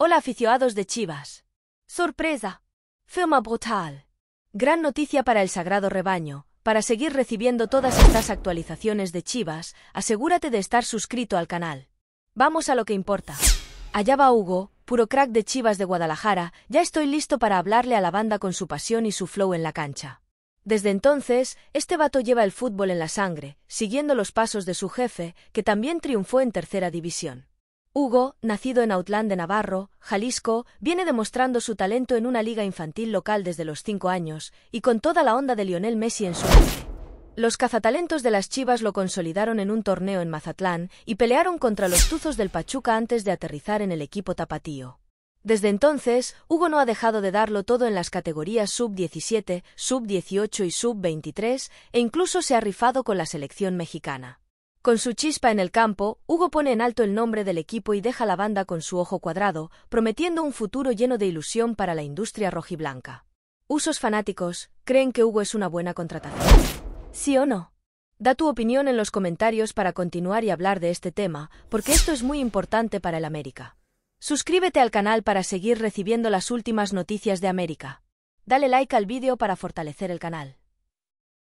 Hola aficionados de Chivas. Sorpresa. Firma brutal. Gran noticia para el sagrado rebaño. Para seguir recibiendo todas estas actualizaciones de Chivas, asegúrate de estar suscrito al canal. Vamos a lo que importa. Allá va Hugo, puro crack de Chivas de Guadalajara, ya estoy listo para hablarle a la banda con su pasión y su flow en la cancha. Desde entonces, este vato lleva el fútbol en la sangre, siguiendo los pasos de su jefe, que también triunfó en tercera división. Hugo, nacido en Autlán de Navarro, Jalisco, viene demostrando su talento en una liga infantil local desde los cinco años, y con toda la onda de Lionel Messi en su los cazatalentos de las Chivas lo consolidaron en un torneo en Mazatlán y pelearon contra los Tuzos del Pachuca antes de aterrizar en el equipo tapatío. Desde entonces, Hugo no ha dejado de darlo todo en las categorías sub-17, sub-18 y sub-23 e incluso se ha rifado con la selección mexicana. Con su chispa en el campo, Hugo pone en alto el nombre del equipo y deja la banda con su ojo cuadrado, prometiendo un futuro lleno de ilusión para la industria rojiblanca. Usos fanáticos, ¿creen que Hugo es una buena contratación? ¿Sí o no? Da tu opinión en los comentarios para continuar y hablar de este tema, porque esto es muy importante para el América. Suscríbete al canal para seguir recibiendo las últimas noticias de América. Dale like al vídeo para fortalecer el canal.